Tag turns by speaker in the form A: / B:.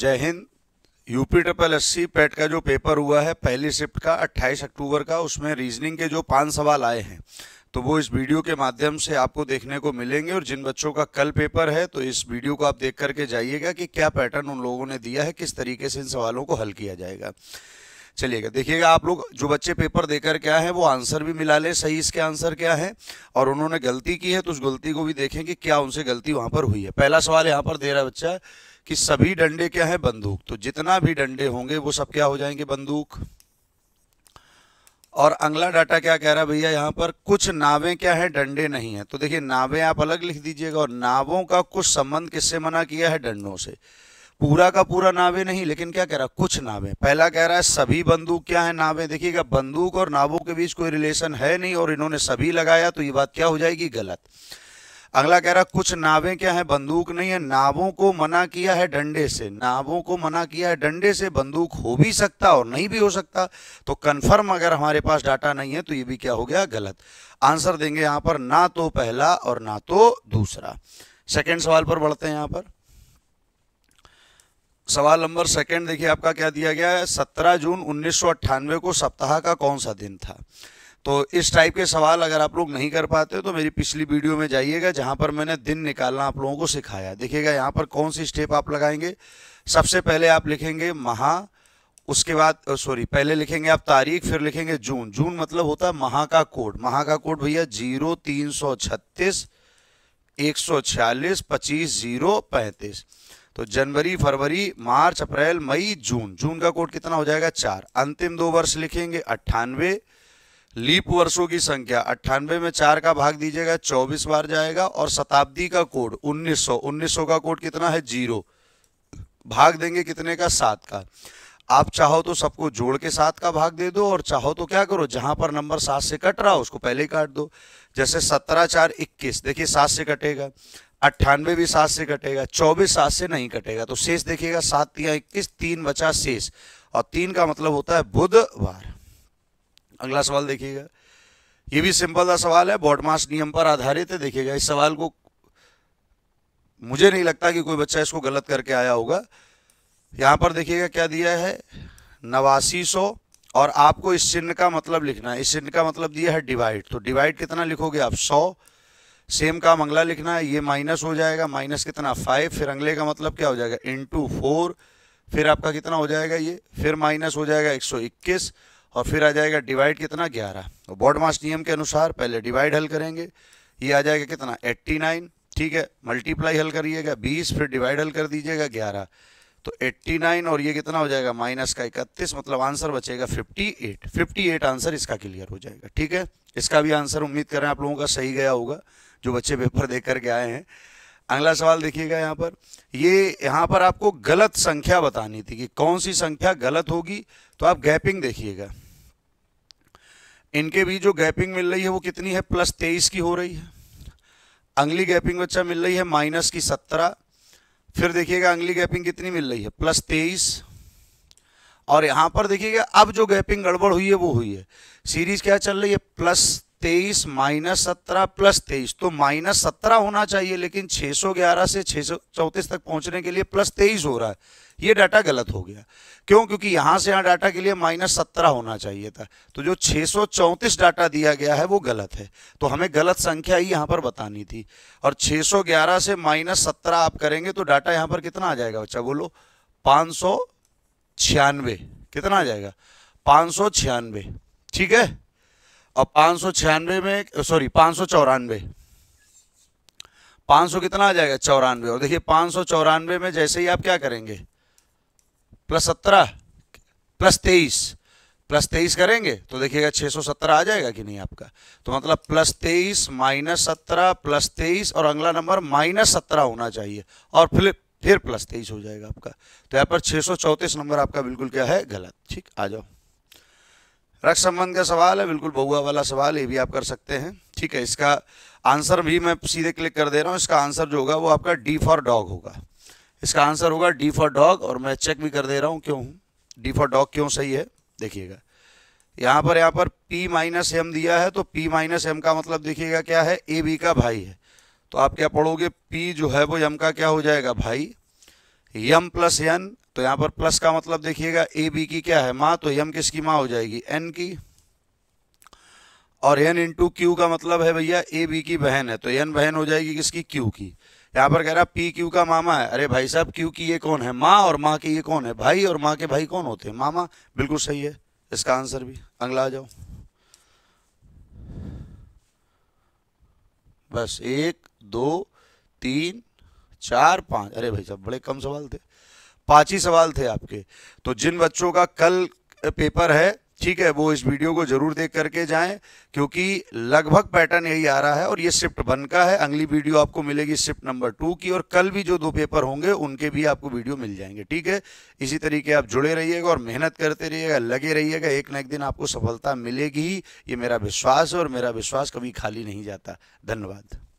A: जय हिंद UP triple S C PET का जो पेपर हुआ है पहली शिफ्ट का 28 अक्टूबर का उसमें रीजनिंग के जो पांच सवाल आए हैं तो वो इस वीडियो के माध्यम से आपको देखने को मिलेंगे और जिन बच्चों का कल पेपर है तो इस वीडियो को आप देख करके जाइएगा कि क्या पैटर्न उन लोगों ने दिया है किस तरीके से इन सवालों को हल किया जाएगा चलिएगा देखिएगा आप लोग जो बच्चे पेपर देकर क्या है वो आंसर भी मिला ले सही इसके आंसर क्या है और उन्होंने गलती की है तो उस गलती को भी देखें कि क्या उनसे गलती वहाँ पर हुई है पहला सवाल यहाँ पर दे रहा है बच्चा कि सभी डंडे क्या है बंदूक तो जितना भी डंडे होंगे वो सब क्या हो जाएंगे बंदूक और अगला डाटा क्या कह रहा है भैया यहां पर कुछ नावें क्या है डंडे नहीं है तो देखिए नावें आप अलग लिख दीजिएगा और नावों का कुछ संबंध किससे मना किया है डंडों से पूरा का पूरा नावे नहीं लेकिन क्या कह रहा कुछ नावें पहला कह रहा है सभी बंदूक क्या है नावें देखिएगा बंदूक और नावों के बीच कोई रिलेशन है नहीं और इन्होंने सभी लगाया तो ये बात क्या हो जाएगी गलत अगला कह रहा कुछ नावें क्या है बंदूक नहीं है नावों को मना किया है डंडे से नावों को मना किया है डंडे से बंदूक हो भी सकता और नहीं भी हो सकता तो कन्फर्म अगर हमारे पास डाटा नहीं है तो ये भी क्या हो गया गलत आंसर देंगे यहां पर ना तो पहला और ना तो दूसरा सेकेंड सवाल पर बढ़ते हैं यहां पर सवाल नंबर सेकेंड देखिए आपका क्या दिया गया है सत्रह जून उन्नीस को सप्ताह का कौन सा दिन था तो इस टाइप के सवाल अगर आप लोग नहीं कर पाते तो मेरी पिछली वीडियो में जाइएगा जहां पर मैंने दिन निकालना आप लोगों को सिखाया देखिएगा यहाँ पर कौन सी स्टेप आप लगाएंगे सबसे पहले आप लिखेंगे महा उसके बाद सॉरी पहले लिखेंगे आप तारीख फिर लिखेंगे जून जून मतलब होता है महा का कोड महा का कोड भैया जीरो तीन सौ छत्तीस एक सौ छियालीस पच्चीस जीरो पैंतीस तो जनवरी फरवरी मार्च अप्रैल मई जून जून का कोड कितना हो जाएगा चार अंतिम दो वर्ष लिखेंगे अट्ठानवे लीप वर्षों की संख्या अट्ठानवे में चार का भाग दीजिएगा चौबीस बार जाएगा और शताब्दी का कोड 1900 1900 का कोड कितना है जीरो भाग देंगे कितने का सात का आप चाहो तो सबको जोड़ के सात का भाग दे दो और चाहो तो क्या करो जहां पर नंबर सात से कट रहा हो उसको पहले ही काट दो जैसे सत्रह चार इक्कीस देखिए सात से कटेगा अट्ठानवे भी सात से कटेगा चौबीस सात से नहीं कटेगा तो शेष देखिएगा सात या इक्कीस तीन बचा शेष और तीन का मतलब होता है बुधवार अगला सवाल देखिएगा ये भी सिंपल सा सवाल है मास नियम पर आधारित है देखिएगा इस सवाल को मुझे नहीं लगता कि कोई बच्चा इसको गलत करके आया होगा यहाँ पर देखिएगा क्या दिया है नवासी सौ और आपको इस चिन्ह का मतलब लिखना है इस चिन्ह का मतलब दिया है डिवाइड तो डिवाइड कितना लिखोगे आप सौ सेम काम अगला लिखना है ये माइनस हो जाएगा माइनस कितना फाइव फिर अंगले का मतलब क्या हो जाएगा इंटू फोर फिर आपका कितना हो जाएगा ये फिर माइनस हो जाएगा एक सौ इक्कीस और फिर आ जाएगा डिवाइड कितना ग्यारह और बॉड मास नियम के अनुसार पहले डिवाइड हल करेंगे ये आ जाएगा कितना एट्टी नाइन ठीक है मल्टीप्लाई हल करिएगा बीस फिर डिवाइड हल कर दीजिएगा ग्यारह तो 89 और ये कितना हो जाएगा माइनस का इकतीस मतलब आंसर बचेगा 58 58 आंसर इसका क्लियर हो जाएगा ठीक है इसका भी आंसर उम्मीद कर रहे हैं आप लोगों का सही गया होगा जो बच्चे पेपर दे करके आए हैं अगला सवाल देखिएगा यहाँ पर ये यहाँ पर आपको गलत संख्या बतानी थी कि कौन सी संख्या गलत होगी तो आप गैपिंग देखिएगा इनके बीच जो गैपिंग मिल रही है वो कितनी है प्लस तेईस की हो रही है अंगली गैपिंग बच्चा मिल रही है माइनस की सत्रह फिर देखिएगा अंगली गैपिंग कितनी मिल रही है प्लस तेईस और यहां पर देखिएगा अब जो गैपिंग गड़बड़ हुई है वो हुई है सीरीज क्या चल रही है प्लस तेईस माइनस सत्रह प्लस तेईस तो माइनस सत्रह होना चाहिए लेकिन 611 से चौतीस तक पहुंचने के लिए प्लस तेईस हो रहा है ये डाटा गलत हो गया क्यों क्योंकि यहां से यहां डाटा के लिए माइनस सत्रह होना चाहिए था तो जो 634 डाटा दिया गया है वो गलत है तो हमें गलत संख्या ही यहां पर बतानी थी और 611 से माइनस सत्रह आप करेंगे तो डाटा यहाँ पर कितना आ जाएगा बच्चा बोलो पाँच कितना आ जाएगा पाँच ठीक है और पाँच सौ छियानवे में सॉरी पाँच सौ चौरानवे पाँच सौ कितना आ जाएगा चौरानवे और देखिए पाँच सौ चौरानवे में जैसे ही आप क्या करेंगे प्लस सत्रह प्लस तेईस प्लस तेईस करेंगे तो देखिएगा सौ सत्रह आ जाएगा कि नहीं आपका तो मतलब प्लस तेईस माइनस सत्रह प्लस तेईस और अगला नंबर माइनस सत्रह होना चाहिए और फिर फिर प्लस तेईस हो जाएगा आपका तो यहाँ पर 634 नंबर आपका बिल्कुल क्या है गलत ठीक आ जाओ रक्त संबंध का सवाल है बिल्कुल बहुआ वाला सवाल ये भी आप कर सकते हैं ठीक है इसका आंसर भी मैं सीधे क्लिक कर दे रहा हूँ इसका आंसर जो होगा वो आपका डी फॉर डॉग होगा इसका आंसर होगा डी फॉर डॉग और मैं चेक भी कर दे रहा हूँ क्यों डी फॉर डॉग क्यों सही है देखिएगा यहाँ पर यहाँ पर P माइनस एम दिया है तो P माइनस एम का मतलब देखिएगा क्या है ए बी का भाई है तो आप क्या पढ़ोगे P जो है वो एम का क्या हो जाएगा भाई यम प्लस एन तो यहां पर प्लस का मतलब देखिएगा ए बी की क्या है माँ तो यम किसकी माँ हो जाएगी एन की और एन इंटू क्यू का मतलब है भैया ए बी की बहन है तो एन बहन हो जाएगी किसकी क्यू की यहां पर कह रहा पी क्यू का मामा है अरे भाई साहब क्यू की ये कौन है माँ और माँ की ये कौन है भाई और माँ के भाई कौन होते हैं मामा बिल्कुल सही है इसका आंसर भी अगला आ जाओ बस एक दो तीन चार पाँच अरे भाई साहब बड़े कम सवाल थे पाँच ही सवाल थे आपके तो जिन बच्चों का कल पेपर है ठीक है वो इस वीडियो को जरूर देख करके जाएं क्योंकि लगभग पैटर्न यही आ रहा है और ये शिफ्ट बन का है अगली वीडियो आपको मिलेगी शिफ्ट नंबर टू की और कल भी जो दो पेपर होंगे उनके भी आपको वीडियो मिल जाएंगे ठीक है इसी तरीके आप जुड़े रहिएगा और मेहनत करते रहिएगा लगे रहिएगा एक ना एक दिन आपको सफलता मिलेगी ये मेरा विश्वास है और मेरा विश्वास कभी खाली नहीं जाता धन्यवाद